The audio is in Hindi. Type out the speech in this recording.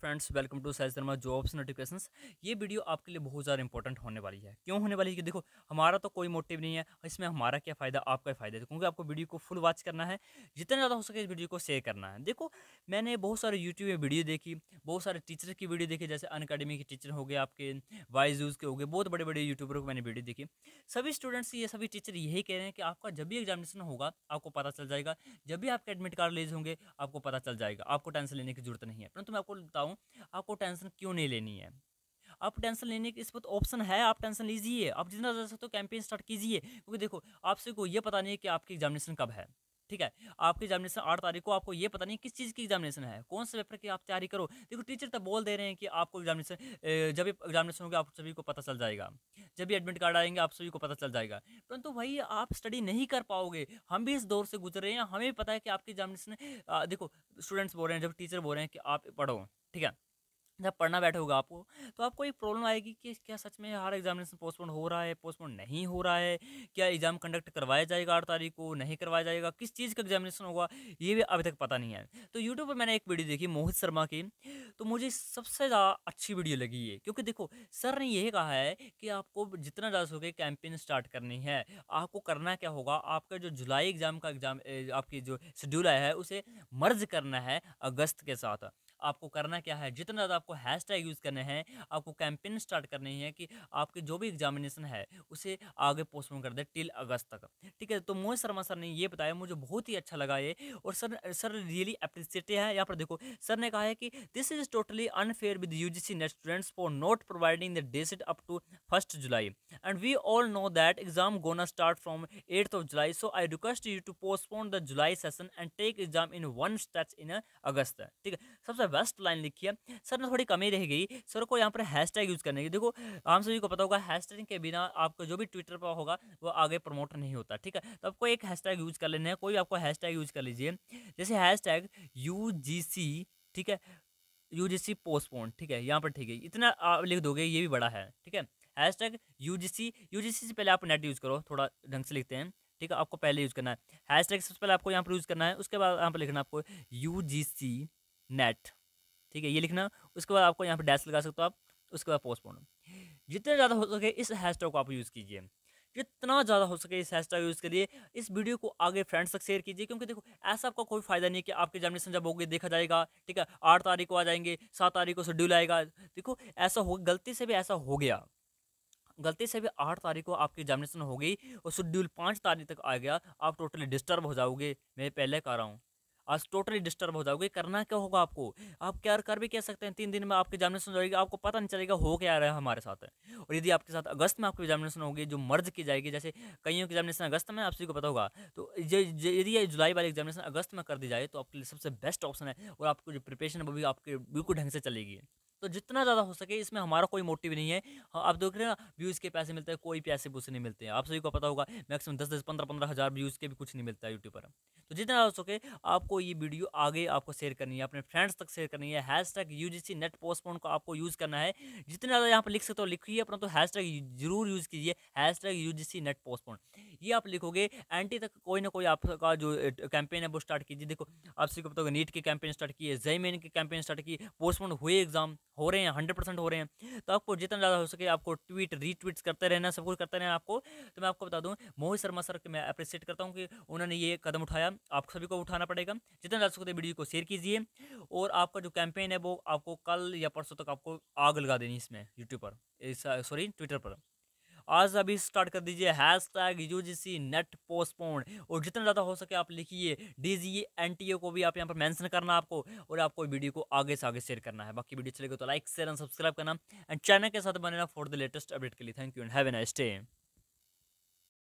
फ्रेंड्स वेलकम टू साइज धर्मा जॉब्स नोटिफिकेशंस ये वीडियो आपके लिए बहुत ज़्यादा इंपॉर्टेंट होने वाली है क्यों होने वाली है कि देखो हमारा तो कोई मोटिव नहीं है इसमें हमारा क्या फ़ायदा आपका फ़ायदा है क्योंकि आपको वीडियो को फुल वॉच करना है जितना ज़्यादा हो सके इस वीडियो को शेयर करना है देखो मैंने बहुत सारे यूट्यूब में वीडियो देखी बहुत सारे टीचर की वीडियो देखी जैसे अन अकेडमी के टीचर हो गए आपके वाइज यूज़ के हो गए बहुत बड़े बड़े यूट्यूबर को मैंने वीडियो देखी सभी स्टूडेंट्स ये सभी टीचर यही कह रहे हैं कि आपका जब भी एग्जामिनेशन होगा आपको पता चल जाएगा जब भी आपके एडमिट कार्ड लेज होंगे आपको पता चल जाएगा आपको टेंशन लेने की जरूरत नहीं है परंतु मैं आपको बताऊँ हूँ आपको टेंशन क्यों नहीं लेनी है आप टेंशन लेने के इस पर ऑप्शन है आप टेंशन लीजिए आप जितना ज़्यादा सकते हो कैंपेन स्टार्ट कीजिए क्योंकि देखो आपसे को ये पता नहीं है कि आपकी एग्जामिनेशन कब है ठीक है आपकी एग्जामिनेशन आठ तारीख को आपको ये पता नहीं किस चीज़ की एग्जामिनेशन है कौन से पेपर की आप तैयारी करो देखो टीचर तो बोल दे रहे हैं कि आपको एग्जामिनेशन जब भी एग्जामिनेशन होगी आप सभी को पता चल जाएगा जब भी एडमिट कार्ड आएंगे आप सभी को पता चल जाएगा परंतु तो वही आप स्टडी नहीं कर पाओगे हम भी इस दौर से गुजर रहे हैं हमें भी पता है कि आपकी एग्जामिनेशन देखो स्टूडेंट्स बोल रहे हैं जब टीचर बोल रहे हैं कि आप पढ़ो ठीक है जब पढ़ना बैठे होगा आपको तो आपको एक प्रॉब्लम आएगी कि क्या सच में हर एग्जामिनेशन पोस्टपोन हो रहा है पोस्टपोन नहीं हो रहा है क्या एग्ज़ाम कंडक्ट करवाया जाएगा आठ तारीख को नहीं करवाया जाएगा किस चीज़ का एग्जामिनेशन होगा ये भी अभी तक पता नहीं है तो यूट्यूब पर मैंने एक वीडियो देखी मोहित शर्मा की तो मुझे सबसे ज़्यादा अच्छी वीडियो लगी है क्योंकि देखो सर ने यही कहा है कि आपको जितना ज़्यादा सके कैंपेन स्टार्ट करनी है आपको करना क्या होगा आपका जो जुलाई एग्ज़ाम का एग्ज़ाम आपकी जो शेड्यूल आया है उसे मर्ज करना है अगस्त के साथ आपको करना क्या है जितना ज़्यादा आपको हैश टैग यूज़ करने हैं आपको कैंपेन स्टार्ट करनी है कि आपके जो भी एग्जामिनेशन है उसे आगे पोस्टपोन कर दे टिल अगस्त तक ठीक है तो मोहित शर्मा सर ने ये बताया मुझे बहुत ही अच्छा लगा ये और सर सर रियली अप्रिसिएटिव है यहाँ पर देखो सर ने कहा है कि this is totally unfair with U G C net students for not providing the date up to first July and we all know that exam gonna start from eighth of July so I request you to postpone the July session and take exam in one stretch in August ठीक है सबसे वेस्ट लाइन लिखी है सर में थोड़ी कमी रह गई सर को यहाँ पर टैग यूज़ करने की देखो आम सभी को पता होगा टैग के बिना आपको जो भी ट्विटर पर होगा वो आगे प्रमोट नहीं होता ठीक है तो आपको एक टैग यूज़ कर लेना है कोई भी आपको टैग यूज़ कर लीजिए जैसे टैग यू ठीक है यू जी सी पोस्टपोन ठीक है यहाँ पर ठीक है इतना आप लिख दोगे ये भी बड़ा है ठीक है hashtag U G C U G C से पहले आप नेट यूज़ करो थोड़ा ढंग से लिखते हैं ठीक है आपको पहले यूज़ करना है हैश टैग सबसे पहले आपको यहाँ पर यूज़ करना है उसके बाद यहाँ पर लिखना है आपको यू जी सी नेट ठीक है ये लिखना उसके बाद आपको यहाँ पर डैश लगा सकते हो आप उसके बाद पोस्ट पोन जितना ज़्यादा हो सके इस हैशटैग को आप यूज़ कीजिए जितना ज़्यादा हो सके इस हैशटैग यूज़ करिए इस वीडियो को आगे फ्रेंड्स तक शेयर कीजिए क्योंकि देखो ऐसा आपका कोई फ़ायदा नहीं कि आपके एग्जामिनेशन जब होगी देखा जाएगा ठीक है आठ तारीख को आ जाएंगे सात तारीख को शेड्यूल आएगा देखो ऐसा हो गलती से भी ऐसा हो गया गलती से भी आठ तारीख को आपकी एग्जामिनेशन हो गई और शेड्यूल पाँच तारीख तक आ गया आप टोटली डिस्टर्ब हो जाओगे मैं पहले कह रहा हूँ आज टोटली डिस्टर्ब हो जाओगे करना क्या होगा आपको आप क्या कर भी कह सकते हैं तीन दिन में आपके एग्जामिनेशन जाएगी आपको पता नहीं चलेगा हो क्या रहा है हमारे साथ और यदि आपके साथ अगस्त में आपकी एग्जामिनेशन होगी जो मर्ज की जाएगी जैसे कईयों की एग्जामिनेशन अगस्त में आप सभी को पता होगा तो यदि जुलाई वाली एग्जामिनेशन अगस्त में कर दी जाए तो आपके लिए सबसे बेस्ट ऑप्शन है और आपकी जो प्रिपरेशन है वो भी आपके बिल्कुल ढंग से चलेगी तो जितना ज़्यादा हो सके इसमें हमारा कोई मोटिव नहीं है हाँ, आप देख रहे हैं ना व्यूज़ के पैसे मिलते हैं कोई पैसे पूसे नहीं मिलते हैं आप सभी को पता होगा मैक्सिमम दस दस पंद्रह पंद्रह हज़ार व्यूज़ के भी कुछ नहीं मिलता है यूट्यूब पर तो जितना हो सके आपको ये वीडियो आगे आपको शेयर करनी है अपने फ्रेंड्स तक शेयर करनी है hashtag U G C net postpone को आपको यूज़ करना है जितना ज़्यादा यहाँ पर लिख सकते हो लिखिए अपना तो हैश टैग जरूर यूज़ कीजिए hashtag U G C net postpone ये आप लिखोगे एंटी तक कोई ना कोई आपका जो कैंपेन है वो स्टार्ट कीजिए देखो आप सभी को पता होगा नीट के कैंपेन स्टार्ट किए जई मेन के कैंपेन स्टार्ट किए पोस्टपोन हुए एग्जाम हो रहे हैं हंड्रेड परसेंट हो रहे हैं तो आपको जितना ज़्यादा हो सके आपको ट्वीट रीट्वीट्स करते रहना सब कुछ करते रहना आपको तो मैं आपको बता दूँ मोहित शर्मा सर के मैं अप्रिसिएट करता हूँ कि उन्होंने ये कदम उठाया आप सभी को उठाना पड़ेगा जितना ज़्यादा सकते वीडियो को शेयर कीजिए और आपका जो कैंपेन है वो आपको कल या परसों तक आपको आग लगा देनी इसमें यूट्यूब पर सॉरी ट्विटर पर आज अभी स्टार्ट कर दीजिए hashtag U G C net postpone और जितना ज़्यादा हो सके आप लिखिए D G N T A को भी आप यहाँ पर मेंशन करना आपको और आपको वीडियो को आगे से आगे शेयर करना है बाकी वीडियो चलेगा तो लाइक शेयर एंड सब्सक्राइब करना एंड चैनल के साथ बने रहना फॉर द लेटेस्ट अपडेट के लिए thank you and have a nice day